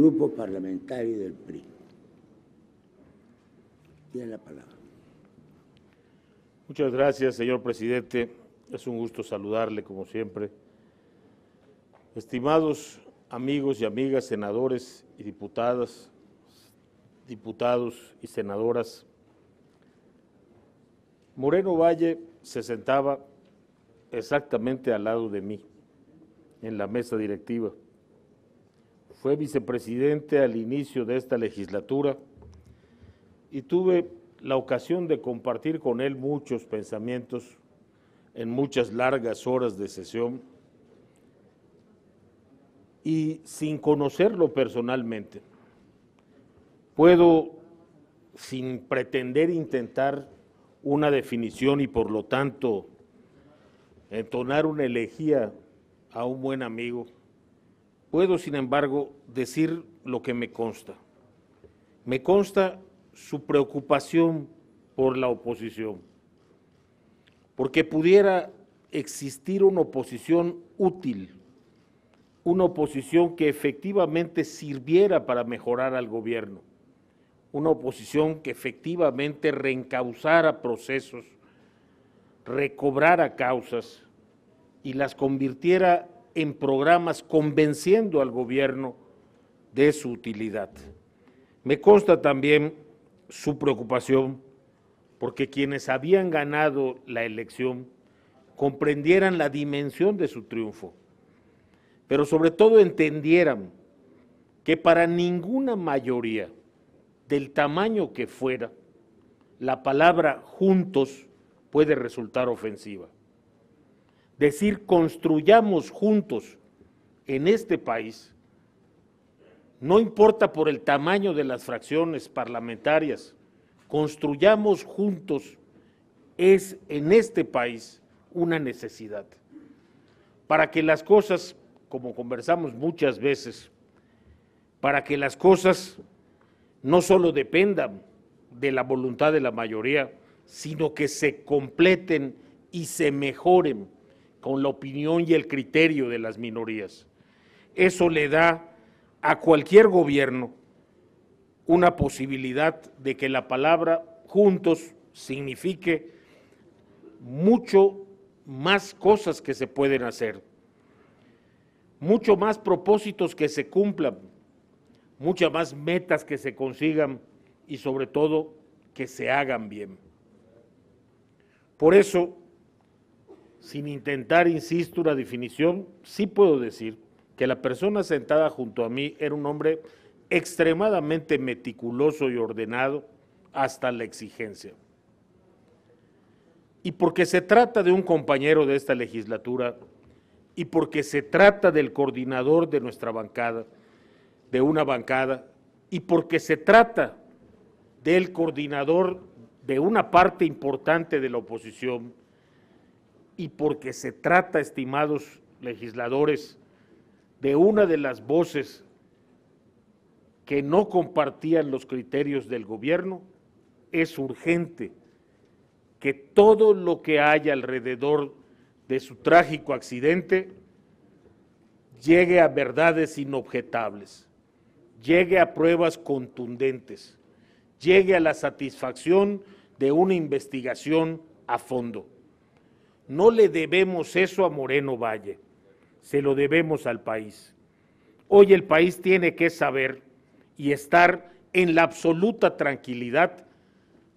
Grupo parlamentario del PRI. Tiene la palabra. Muchas gracias, señor presidente. Es un gusto saludarle, como siempre. Estimados amigos y amigas, senadores y diputadas, diputados y senadoras, Moreno Valle se sentaba exactamente al lado de mí, en la mesa directiva fue vicepresidente al inicio de esta legislatura y tuve la ocasión de compartir con él muchos pensamientos en muchas largas horas de sesión y sin conocerlo personalmente. Puedo, sin pretender intentar una definición y por lo tanto entonar una elegía a un buen amigo, Puedo, sin embargo, decir lo que me consta. Me consta su preocupación por la oposición, porque pudiera existir una oposición útil, una oposición que efectivamente sirviera para mejorar al gobierno, una oposición que efectivamente reencauzara procesos, recobrara causas y las convirtiera en en programas convenciendo al gobierno de su utilidad. Me consta también su preocupación porque quienes habían ganado la elección comprendieran la dimensión de su triunfo, pero sobre todo entendieran que para ninguna mayoría, del tamaño que fuera, la palabra juntos puede resultar ofensiva decir construyamos juntos en este país, no importa por el tamaño de las fracciones parlamentarias, construyamos juntos es en este país una necesidad. Para que las cosas, como conversamos muchas veces, para que las cosas no solo dependan de la voluntad de la mayoría, sino que se completen y se mejoren con la opinión y el criterio de las minorías. Eso le da a cualquier gobierno una posibilidad de que la palabra juntos signifique mucho más cosas que se pueden hacer, mucho más propósitos que se cumplan, muchas más metas que se consigan y sobre todo que se hagan bien. Por eso sin intentar, insisto, una definición, sí puedo decir que la persona sentada junto a mí era un hombre extremadamente meticuloso y ordenado hasta la exigencia. Y porque se trata de un compañero de esta legislatura y porque se trata del coordinador de nuestra bancada, de una bancada, y porque se trata del coordinador de una parte importante de la oposición, y porque se trata, estimados legisladores, de una de las voces que no compartían los criterios del gobierno, es urgente que todo lo que haya alrededor de su trágico accidente llegue a verdades inobjetables, llegue a pruebas contundentes, llegue a la satisfacción de una investigación a fondo. No le debemos eso a Moreno Valle, se lo debemos al país. Hoy el país tiene que saber y estar en la absoluta tranquilidad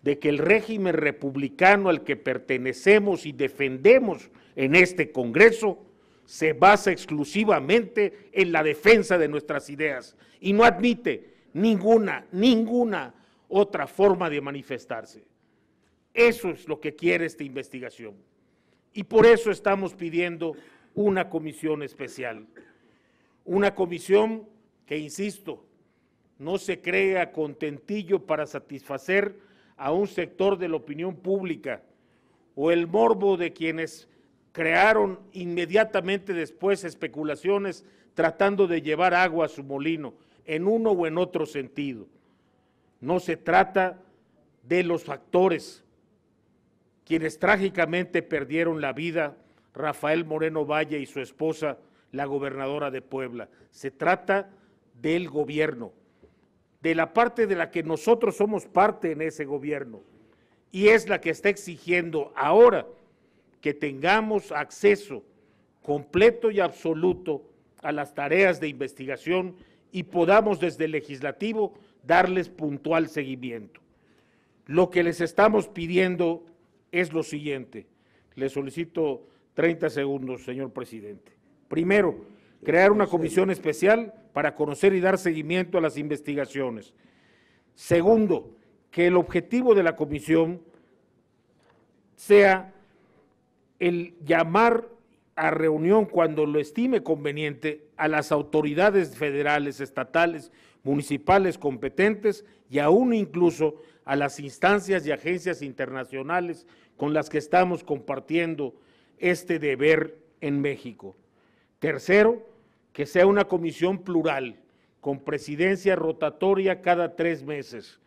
de que el régimen republicano al que pertenecemos y defendemos en este Congreso se basa exclusivamente en la defensa de nuestras ideas y no admite ninguna, ninguna otra forma de manifestarse. Eso es lo que quiere esta investigación. Y por eso estamos pidiendo una comisión especial. Una comisión que, insisto, no se crea contentillo para satisfacer a un sector de la opinión pública o el morbo de quienes crearon inmediatamente después especulaciones tratando de llevar agua a su molino, en uno o en otro sentido. No se trata de los factores quienes trágicamente perdieron la vida, Rafael Moreno Valle y su esposa, la gobernadora de Puebla. Se trata del gobierno, de la parte de la que nosotros somos parte en ese gobierno, y es la que está exigiendo ahora que tengamos acceso completo y absoluto a las tareas de investigación y podamos desde el legislativo darles puntual seguimiento. Lo que les estamos pidiendo es lo siguiente. Le solicito 30 segundos, señor presidente. Primero, crear una comisión especial para conocer y dar seguimiento a las investigaciones. Segundo, que el objetivo de la comisión sea el llamar a reunión cuando lo estime conveniente a las autoridades federales, estatales, municipales competentes y aún incluso a las instancias y agencias internacionales con las que estamos compartiendo este deber en México. Tercero, que sea una comisión plural, con presidencia rotatoria cada tres meses,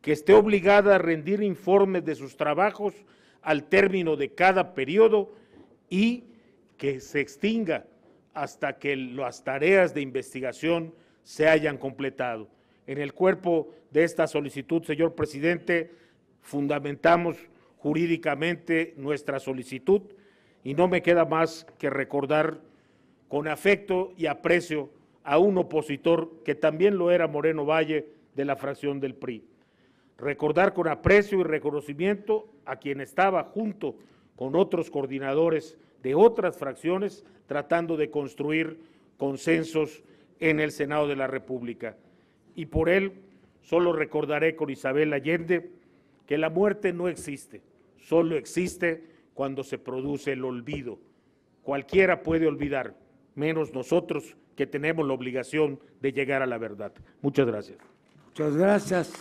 que esté obligada a rendir informes de sus trabajos al término de cada periodo y que se extinga hasta que las tareas de investigación se hayan completado. En el cuerpo de esta solicitud, señor presidente, fundamentamos jurídicamente nuestra solicitud y no me queda más que recordar con afecto y aprecio a un opositor que también lo era Moreno Valle de la fracción del PRI. Recordar con aprecio y reconocimiento a quien estaba junto con otros coordinadores de otras fracciones tratando de construir consensos en el Senado de la República. Y por él solo recordaré con Isabel Allende que la muerte no existe, solo existe cuando se produce el olvido. Cualquiera puede olvidar, menos nosotros que tenemos la obligación de llegar a la verdad. Muchas gracias. Muchas gracias.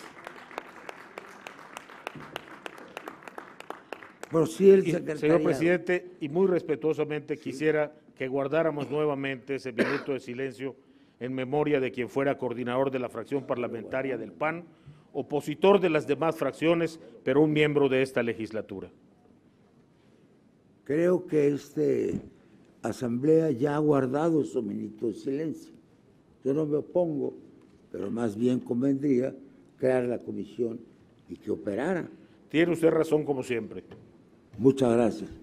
Señor presidente, y muy respetuosamente quisiera que guardáramos nuevamente ese minuto de silencio en memoria de quien fuera coordinador de la fracción parlamentaria del PAN, opositor de las demás fracciones, pero un miembro de esta legislatura. Creo que esta asamblea ya ha guardado su minuto de silencio. Yo no me opongo, pero más bien convendría crear la comisión y que operara. Tiene usted razón como siempre. Muchas gracias.